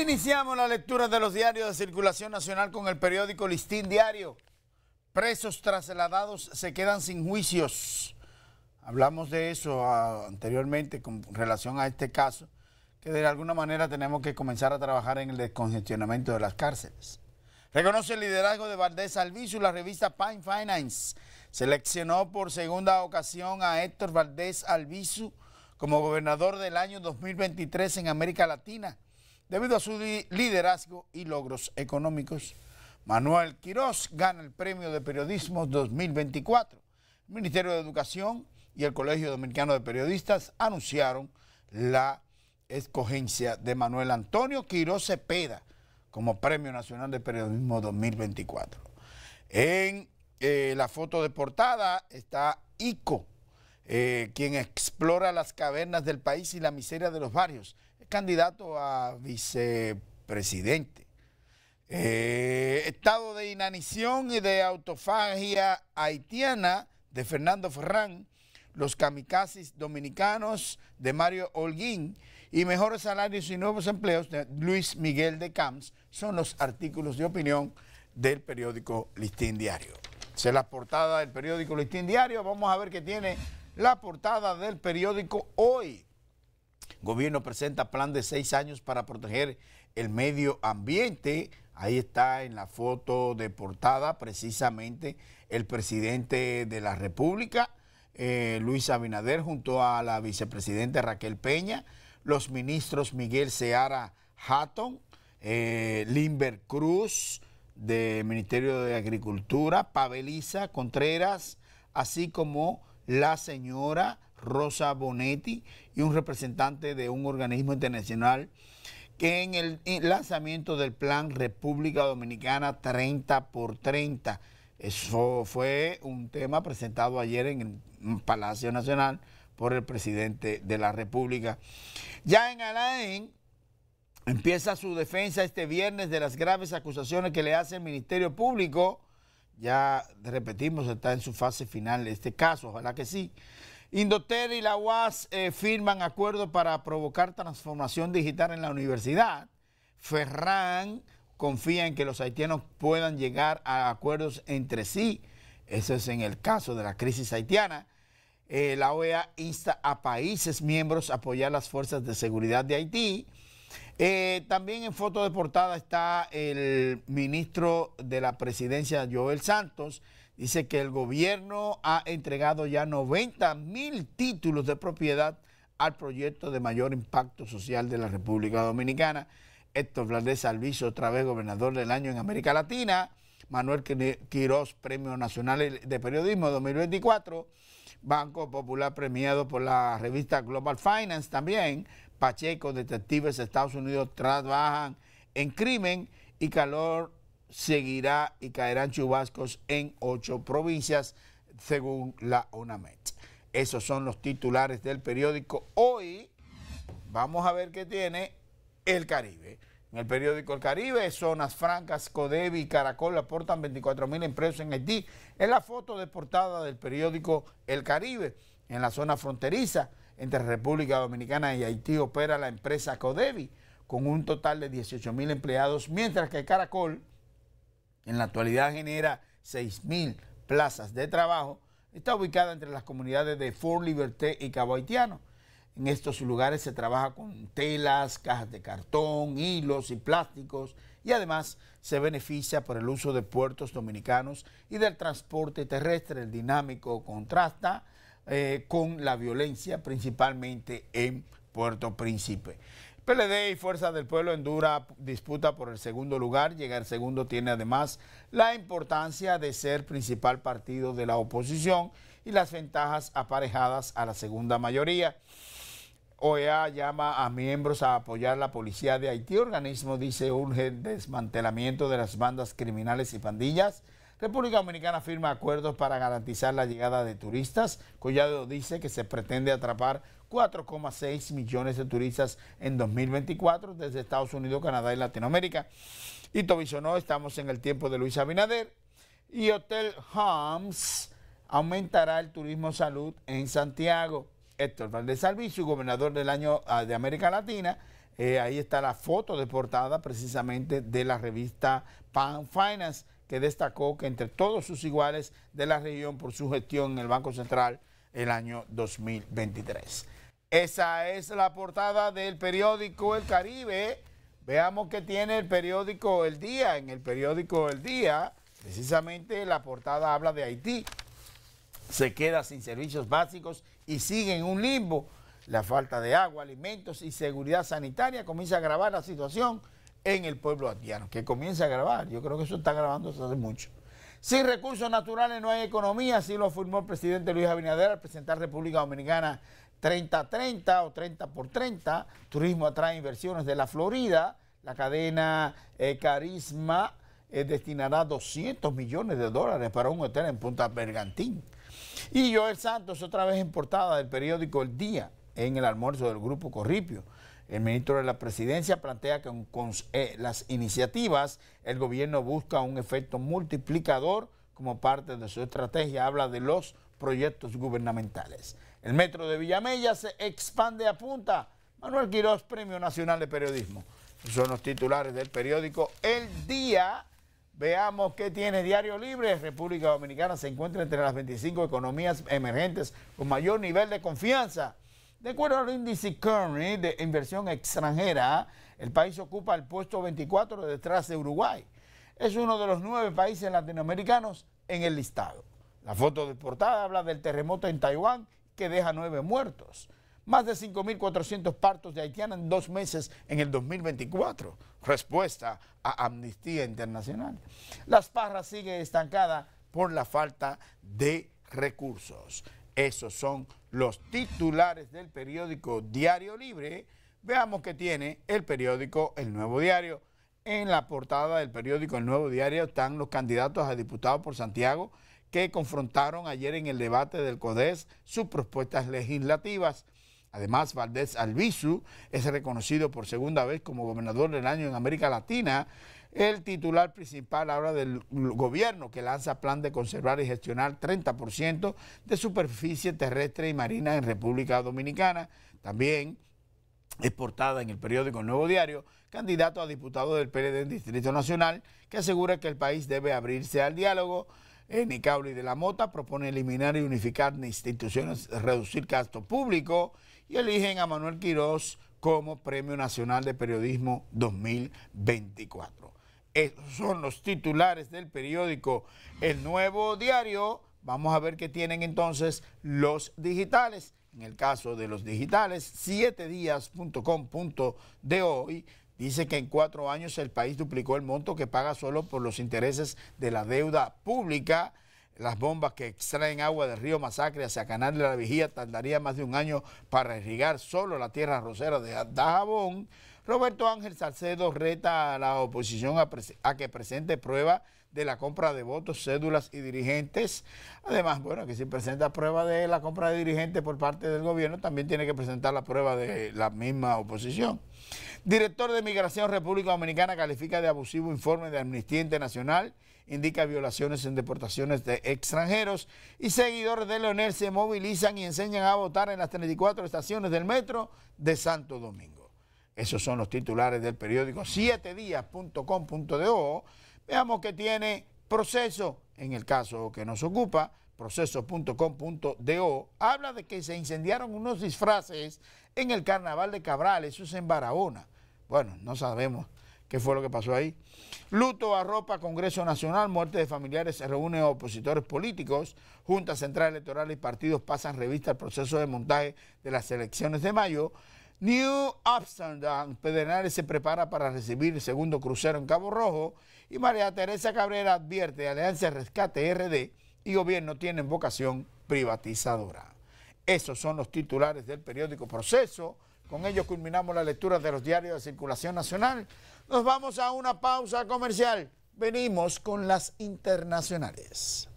Iniciamos la lectura de los diarios de circulación nacional con el periódico Listín Diario. Presos trasladados se quedan sin juicios. Hablamos de eso ah, anteriormente con relación a este caso, que de alguna manera tenemos que comenzar a trabajar en el descongestionamiento de las cárceles. Reconoce el liderazgo de Valdés Albizu. la revista Pine Finance. Seleccionó por segunda ocasión a Héctor Valdés Albizu como gobernador del año 2023 en América Latina debido a su liderazgo y logros económicos. Manuel Quirós gana el Premio de Periodismo 2024. El Ministerio de Educación y el Colegio Dominicano de Periodistas anunciaron la escogencia de Manuel Antonio Quiroz Cepeda como Premio Nacional de Periodismo 2024. En eh, la foto de portada está Ico, eh, quien explora las cavernas del país y la miseria de los barrios candidato a vicepresidente. Eh, estado de inanición y de autofagia haitiana de Fernando Ferrán, los kamikazes dominicanos de Mario Holguín y mejores salarios y nuevos empleos de Luis Miguel de Camps son los artículos de opinión del periódico Listín Diario. Esa es la portada del periódico Listín Diario. Vamos a ver qué tiene la portada del periódico hoy. Gobierno presenta plan de seis años para proteger el medio ambiente. Ahí está en la foto de portada precisamente el presidente de la República, eh, Luis Abinader, junto a la vicepresidenta Raquel Peña, los ministros Miguel Seara Hatton, eh, Limber Cruz del Ministerio de Agricultura, Paveliza Contreras, así como la señora Rosa Bonetti y un representante de un organismo internacional que en el lanzamiento del plan República Dominicana 30 por 30. Eso fue un tema presentado ayer en el Palacio Nacional por el presidente de la República. Ya en Alain empieza su defensa este viernes de las graves acusaciones que le hace el Ministerio Público. Ya repetimos, está en su fase final este caso, ojalá que sí Indoter y la UAS eh, firman acuerdo para provocar transformación digital en la universidad. Ferran confía en que los haitianos puedan llegar a acuerdos entre sí. Eso es en el caso de la crisis haitiana. Eh, la OEA insta a países miembros a apoyar las fuerzas de seguridad de Haití. Eh, también en foto de portada está el ministro de la presidencia, Joel Santos, Dice que el gobierno ha entregado ya 90 mil títulos de propiedad al proyecto de mayor impacto social de la República Dominicana. Héctor Valdés Salviso, otra vez gobernador del año en América Latina. Manuel Quirós, Premio Nacional de Periodismo 2024. Banco Popular premiado por la revista Global Finance también. Pacheco, detectives de Estados Unidos trabajan en crimen y calor seguirá y caerán chubascos en ocho provincias, según la UNAMET. Esos son los titulares del periódico. Hoy vamos a ver qué tiene el Caribe. En el periódico El Caribe, Zonas Francas, Codevi y Caracol aportan 24 mil empleos en Haití. En la foto de portada del periódico El Caribe. En la zona fronteriza entre República Dominicana y Haití opera la empresa Codevi con un total de 18 mil empleados, mientras que Caracol en la actualidad genera 6.000 plazas de trabajo, está ubicada entre las comunidades de Fort Liberté y Cabo Haitiano. En estos lugares se trabaja con telas, cajas de cartón, hilos y plásticos y además se beneficia por el uso de puertos dominicanos y del transporte terrestre. El dinámico contrasta eh, con la violencia, principalmente en Puerto Príncipe. PLD y Fuerza del Pueblo en dura disputa por el segundo lugar. Llegar segundo tiene además la importancia de ser principal partido de la oposición y las ventajas aparejadas a la segunda mayoría. OEA llama a miembros a apoyar la policía de Haití. Organismo dice urge desmantelamiento de las bandas criminales y pandillas. República Dominicana firma acuerdos para garantizar la llegada de turistas. Collado dice que se pretende atrapar 4,6 millones de turistas en 2024 desde Estados Unidos, Canadá y Latinoamérica. Y Tobisonó, estamos en el tiempo de Luis Abinader. Y Hotel Homs aumentará el turismo salud en Santiago. Héctor Valdés Albizu, gobernador del año ah, de América Latina. Eh, ahí está la foto de portada precisamente de la revista Pan Finance, que destacó que entre todos sus iguales de la región por su gestión en el Banco Central el año 2023. Esa es la portada del periódico El Caribe. Veamos qué tiene el periódico El Día. En el periódico El Día, precisamente la portada habla de Haití. Se queda sin servicios básicos y sigue en un limbo. La falta de agua, alimentos y seguridad sanitaria comienza a agravar la situación en el pueblo haitiano, que comienza a agravar. Yo creo que eso está grabando hace mucho. Sin recursos naturales no hay economía, así lo afirmó el presidente Luis Abinader al presentar República Dominicana 30-30 o 30 por 30. Turismo atrae inversiones de la Florida. La cadena eh, Carisma eh, destinará 200 millones de dólares para un hotel en Punta Bergantín. Y Joel Santos, otra vez en portada del periódico El Día, en el almuerzo del Grupo Corripio. El ministro de la Presidencia plantea que con eh, las iniciativas el gobierno busca un efecto multiplicador como parte de su estrategia. Habla de los proyectos gubernamentales. El metro de Villamella se expande a punta. Manuel Quirós, Premio Nacional de Periodismo. Son los titulares del periódico El Día. Veamos qué tiene Diario Libre. República Dominicana se encuentra entre las 25 economías emergentes con mayor nivel de confianza. De acuerdo al índice Kearney de inversión extranjera, el país ocupa el puesto 24 detrás de Uruguay. Es uno de los nueve países latinoamericanos en el listado. La foto de portada habla del terremoto en Taiwán que deja nueve muertos. Más de 5.400 partos de haitiana en dos meses en el 2024. Respuesta a Amnistía Internacional. Las Parras sigue estancada por la falta de recursos. Esos son los titulares del periódico Diario Libre. Veamos qué tiene el periódico El Nuevo Diario. En la portada del periódico El Nuevo Diario están los candidatos a diputados por Santiago que confrontaron ayer en el debate del CODES sus propuestas legislativas. Además, Valdés Albizu es reconocido por segunda vez como gobernador del año en América Latina, el titular principal ahora del gobierno que lanza plan de conservar y gestionar 30% de superficie terrestre y marina en República Dominicana. También es portada en el periódico Nuevo Diario, candidato a diputado del PLD en Distrito Nacional, que asegura que el país debe abrirse al diálogo Nicauli de la Mota propone eliminar y unificar instituciones, reducir gasto público y eligen a Manuel Quirós como Premio Nacional de Periodismo 2024. Esos son los titulares del periódico El Nuevo Diario. Vamos a ver qué tienen entonces los digitales. En el caso de los digitales, 7días.com.de hoy Dice que en cuatro años el país duplicó el monto que paga solo por los intereses de la deuda pública. Las bombas que extraen agua del río Masacre hacia Canal de la Vigía tardaría más de un año para irrigar solo la tierra rosera de Dajabón. Roberto Ángel Salcedo reta a la oposición a, a que presente pruebas de la compra de votos, cédulas y dirigentes. Además, bueno, que si presenta prueba de la compra de dirigentes por parte del gobierno, también tiene que presentar la prueba de la misma oposición. Director de Migración República Dominicana califica de abusivo informe de Amnistía Internacional, indica violaciones en deportaciones de extranjeros y seguidores de Leonel se movilizan y enseñan a votar en las 34 estaciones del metro de Santo Domingo. Esos son los titulares del periódico 7días.com.do Veamos que tiene proceso, en el caso que nos ocupa, proceso.com.do, habla de que se incendiaron unos disfraces en el carnaval de Cabral, eso es en Barahona. Bueno, no sabemos qué fue lo que pasó ahí. Luto arropa Congreso Nacional, muerte de familiares se reúne opositores políticos, Junta Central Electoral y partidos pasan revista al proceso de montaje de las elecciones de mayo. New Amsterdam, Pedernales se prepara para recibir el segundo crucero en Cabo Rojo y María Teresa Cabrera advierte Alianza Rescate RD y gobierno tienen vocación privatizadora. Esos son los titulares del periódico Proceso. Con ellos culminamos la lectura de los diarios de circulación nacional. Nos vamos a una pausa comercial. Venimos con las internacionales.